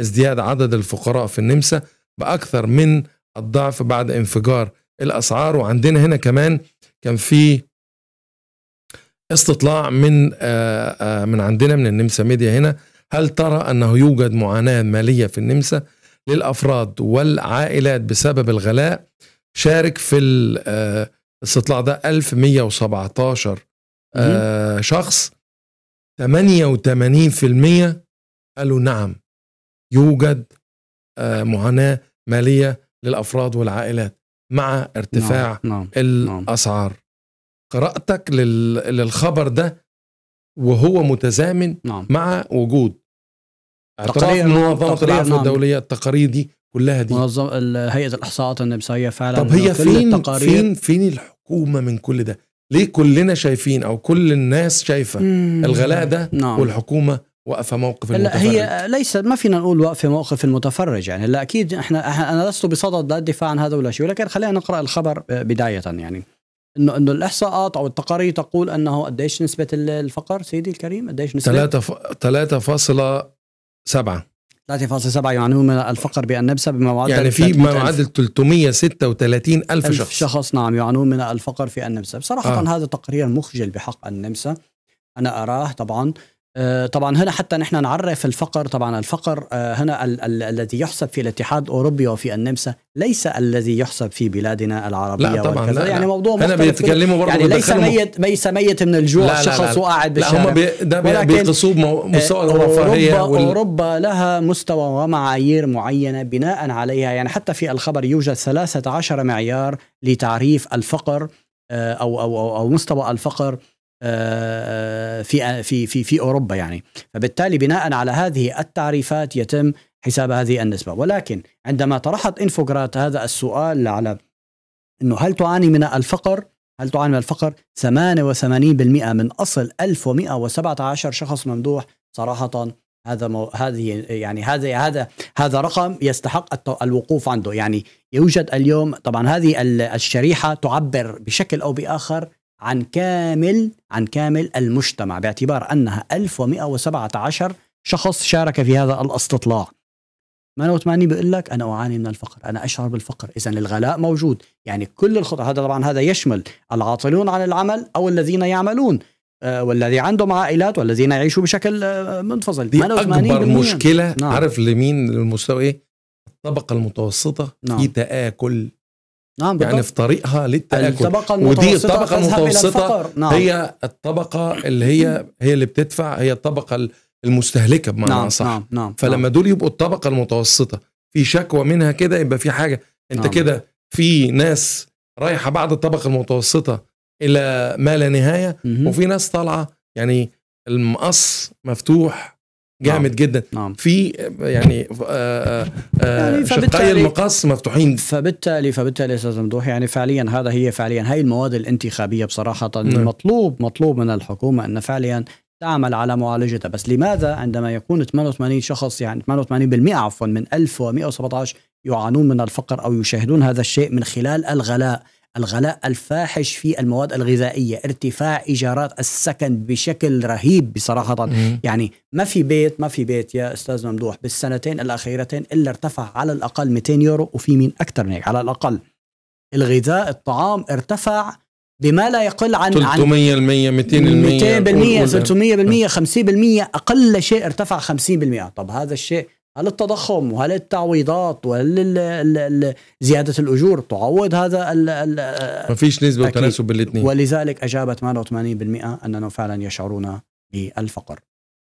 ازدياد عدد الفقراء في النمسا باكثر من الضعف بعد انفجار الاسعار وعندنا هنا كمان كان في استطلاع من آه، آه، من عندنا من النمسا ميديا هنا هل ترى انه يوجد معاناه ماليه في النمسا للافراد والعائلات بسبب الغلاء شارك في الاستطلاع آه، ده 1117 شخص 88% قالوا نعم يوجد آه، معاناه ماليه للافراد والعائلات مع ارتفاع نعم. نعم. نعم. الاسعار قراءتك للخبر ده وهو متزامن نعم. مع وجود اعتراف نعم، منظمه العفو نعم. الدوليه التقارير دي كلها دي منظم هيئه الاحصاءات النفسية فعلا طب هي فين فين فين الحكومه من كل ده ليه كلنا شايفين او كل الناس شايفه مم. الغلاء ده نعم. والحكومه وقفه موقف المتفرج لا هي ليس ما فينا نقول وقفه موقف المتفرج يعني لا اكيد احنا انا لست بصدد لا الدفاع عن هذا ولا شيء ولكن خلينا نقرا الخبر آه، بدايه يعني انه انه الاحصاءات او التقارير تقول انه قديش نسبه الفقر سيدي الكريم قديش نسبه 3 3.7 3.7 يعني من الفقر بالنبسة بمعدل يعني في ما يعادل 336 ألف, شخص شخص نعم يعانون من الفقر في النمسا بصراحة آه. هذا تقرير مخجل بحق النمسا أنا أراه طبعا آه، طبعا هنا حتى نحن نعرف الفقر طبعا الفقر آه، هنا ال- ال- الذي يحسب في الاتحاد الاوروبي وفي النمسا ليس الذي يحسب في بلادنا العربيه لا طبعا لا يعني لا موضوع انا بيتكلموا برضه يعني ليس ميت ليس ميت من الجوع لا شخص وقاعد بالشارع لا هم بي ده بيقصوا آه، مستوى الرفاهيه أوروبا, وال... اوروبا لها مستوى ومعايير معينه بناء عليها يعني حتى في الخبر يوجد 13 معيار لتعريف الفقر او او او, أو مستوى الفقر آه، في في في في اوروبا يعني فبالتالي بناء على هذه التعريفات يتم حساب هذه النسبه ولكن عندما طرحت انفوغرات هذا السؤال على انه هل تعاني من الفقر هل تعاني من الفقر 88% من اصل 1117 شخص ممدوح صراحه هذا مو هذه يعني هذا هذا هذا رقم يستحق الوقوف عنده يعني يوجد اليوم طبعا هذه الشريحه تعبر بشكل او باخر عن كامل عن كامل المجتمع باعتبار أنها 1117 شخص شارك في هذا الاستطلاع 88 بيقول لك انا اعاني من الفقر، انا اشعر بالفقر، اذا الغلاء موجود، يعني كل الخطا هذا طبعا هذا يشمل العاطلون عن العمل او الذين يعملون آه، والذي عندهم عائلات والذين يعيشوا بشكل آه، منفصل دي اكبر مشكله نعم. عارف لمين المستوى ايه؟ الطبقه المتوسطه نعم. في تاكل نعم يعني في طريقها للتاكل الطبقه المتوسطه ودي الطبقه المتوسطه نعم. هي الطبقه اللي هي هي اللي بتدفع هي الطبقه المستهلكه بمعنى نعم. صح نعم. نعم. فلما نعم. دول يبقوا الطبقه المتوسطه في شكوى منها كده يبقى في حاجه انت نعم. كده في ناس رايحه بعد الطبقه المتوسطه الى ما لا نهايه وفي ناس طالعه يعني المقص مفتوح جامد نعم. جدا نعم. في يعني, آآ شقي المقص مفتوحين فبالتالي فبالتالي استاذ ممدوح يعني فعليا هذا هي فعليا هي المواد الانتخابيه بصراحه نعم. المطلوب مطلوب من الحكومه ان فعليا تعمل على معالجتها بس لماذا عندما يكون 88 شخص يعني 88% عفوا من 1117 يعانون من الفقر او يشاهدون هذا الشيء من خلال الغلاء الغلاء الفاحش في المواد الغذائية ارتفاع إيجارات السكن بشكل رهيب بصراحة يعني ما في بيت ما في بيت يا أستاذ ممدوح بالسنتين الأخيرتين إلا ارتفع على الأقل 200 يورو وفي مين أكثر من هيك على الأقل الغذاء الطعام ارتفع بما لا يقل عن 300% عن 200% 200% 300% 50% اقل شيء ارتفع 50% طب هذا الشيء هل التضخم وهل التعويضات وهل زيادة الأجور تعوض هذا ما فيش نسبة وتناسب بين الاثنين ولذلك أجابت 88% أننا فعلا يشعرون بالفقر